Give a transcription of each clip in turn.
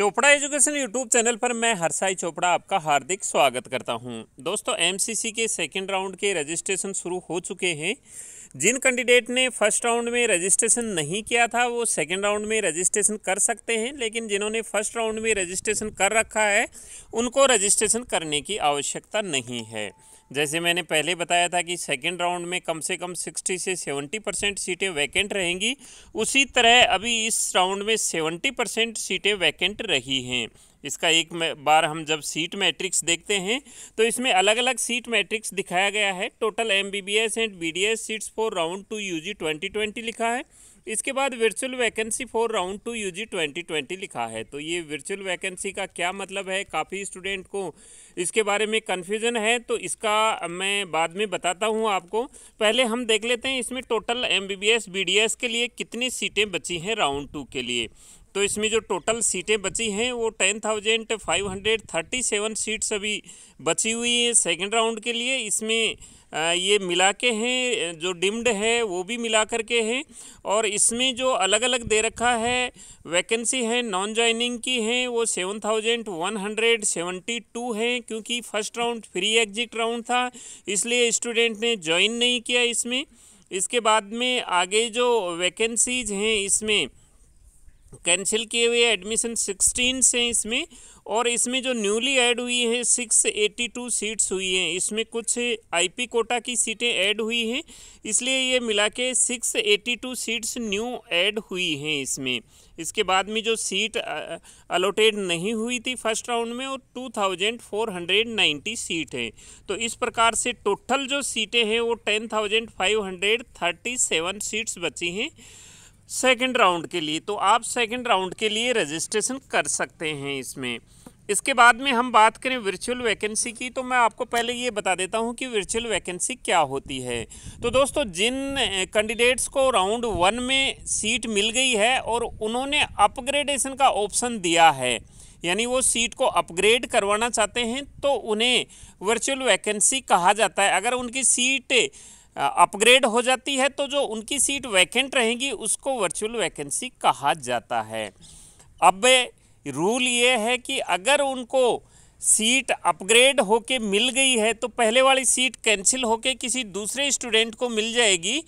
Chopra education YouTube channel पर मैं हरसाई चोपड़ा आपका हार्दिक स्वागत करता हूं। दोस्तों एमसीसी के सेकेंड राउंड के रजिस्ट्रेशन शुरू हो चुके हैं जिन कैंडिडेट ने फर्स्ट राउंड में रजिस्ट्रेशन नहीं किया था वो सेकेंड राउंड में रजिस्ट्रेशन कर सकते हैं लेकिन जिन्होंने फर्स्ट राउंड में रजिस्ट्रेशन कर रखा है उनको रजिस्ट्रेशन करने की आवश्यकता नहीं है जैसे मैंने पहले बताया था कि सेकेंड राउंड में कम से कम सिक्सटी से सेवेंटी परसेंट सीटें वैकेंट रहेंगी उसी तरह अभी इस राउंड में सेवेंटी परसेंट सीटें वैकेंट रही हैं इसका एक बार हम जब सीट मैट्रिक्स देखते हैं तो इसमें अलग अलग सीट मैट्रिक्स दिखाया गया है total M B B S and B D S seats for round two U G twenty twenty लिखा है इसके बाद virtual vacancy for round two UG 2020 लिखा है तो ये वर्चुअल वैकेंसी का क्या मतलब है काफ़ी स्टूडेंट को इसके बारे में कन्फ्यूज़न है तो इसका मैं बाद में बताता हूँ आपको पहले हम देख लेते हैं इसमें टोटल एम बी के लिए कितनी सीटें बची हैं राउंड टू के लिए तो इसमें जो टोटल सीटें बची हैं वो ten thousand five hundred thirty seven seats अभी बची हुई हैं सेकेंड राउंड के लिए इसमें ये मिला के हैं जो डिम्ड है वो भी मिला कर के हैं और इसमें जो अलग अलग दे रखा है वैकेंसी है नॉन जॉइनिंग की हैं वो seven thousand one hundred seventy two हैं क्योंकि first round free exit round था इसलिए स्टूडेंट ने ज्वाइन नहीं किया इसमें इसके बाद में आगे जो वैकेंसीज हैं इसमें कैंसिल किए हुए एडमिशन सिक्सटीन से इसमें और इसमें जो न्यूली ऐड हुई है सिक्स एटी टू सीट्स हुई हैं इसमें कुछ आईपी कोटा की सीटें ऐड हुई हैं इसलिए ये मिला के six eighty two seats new add हुई हैं इसमें इसके बाद में जो सीट अलोटेड नहीं हुई थी फर्स्ट राउंड में वो two thousand four hundred ninety seat हैं तो इस प्रकार से टोटल जो सीटें हैं वो ten thousand five hundred thirty seven seats बची हैं सेकंड राउंड के लिए तो आप सेकंड राउंड के लिए रजिस्ट्रेशन कर सकते हैं इसमें इसके बाद में हम बात करें वर्चुअल वैकेंसी की तो मैं आपको पहले ये बता देता हूँ कि वर्चुअल वैकेंसी क्या होती है तो दोस्तों जिन कैंडिडेट्स को राउंड वन में सीट मिल गई है और उन्होंने अपग्रेडेशन का ऑप्शन दिया है यानी वो सीट को अपग्रेड करवाना चाहते हैं तो उन्हें वर्चुअल वैकेंसी कहा जाता है अगर उनकी सीट अपग्रेड हो जाती है तो जो उनकी सीट वैकेंट रहेगी उसको वर्चुअल वैकेंसी कहा जाता है अब रूल ये है कि अगर उनको सीट अपग्रेड होके मिल गई है तो पहले वाली सीट कैंसिल होके किसी दूसरे स्टूडेंट को मिल जाएगी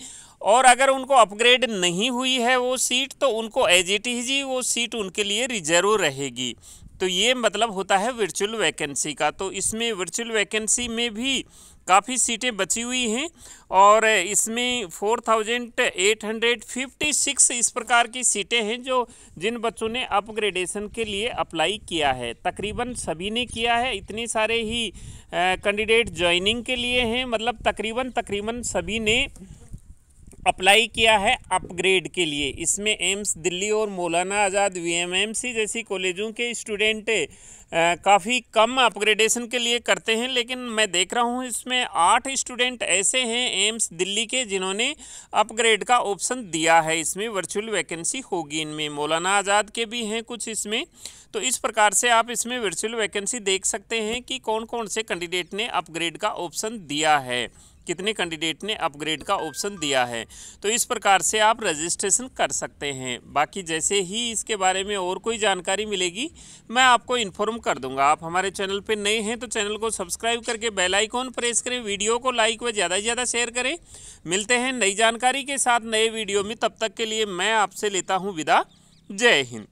और अगर उनको अपग्रेड नहीं हुई है वो सीट तो उनको एज इट इज ही वो सीट उनके लिए रिजर्व रहेगी तो ये मतलब होता है वर्चुअल वैकेंसी का तो इसमें वर्चुअल वैकेंसी में भी काफ़ी सीटें बची हुई हैं और इसमें four thousand eight hundred fifty six इस प्रकार की सीटें हैं जो जिन बच्चों ने अपग्रेडेशन के लिए अप्लाई किया है तकरीबन सभी ने किया है इतने सारे ही कैंडिडेट ज्वाइनिंग के लिए हैं मतलब तकरीबन तकरीबन सभी ने अप्लाई किया है अपग्रेड के लिए इसमें एम्स दिल्ली और मौलाना आज़ाद वीएमएमसी जैसी कॉलेजों के स्टूडेंट काफ़ी कम अपग्रेडेशन के लिए करते हैं लेकिन मैं देख रहा हूँ इसमें आठ स्टूडेंट ऐसे हैं एम्स दिल्ली के जिन्होंने अपग्रेड का ऑप्शन दिया है इसमें वर्चुअल वैकेंसी होगी इनमें मौलाना आज़ाद के भी हैं कुछ इसमें तो इस प्रकार से आप इसमें वर्चुअल वैकेंसी देख सकते हैं कि कौन कौन से कैंडिडेट ने अपग्रेड का ऑप्शन दिया है कितने कैंडिडेट ने अपग्रेड का ऑप्शन दिया है तो इस प्रकार से आप रजिस्ट्रेशन कर सकते हैं बाकी जैसे ही इसके बारे में और कोई जानकारी मिलेगी मैं आपको इन्फॉर्म कर दूंगा आप हमारे चैनल पर नए हैं तो चैनल को सब्सक्राइब करके बेल आइकॉन प्रेस करें वीडियो को लाइक व ज़्यादा से ज़्यादा शेयर करें मिलते हैं नई जानकारी के साथ नए वीडियो में तब तक के लिए मैं आपसे लेता हूँ विदा जय हिंद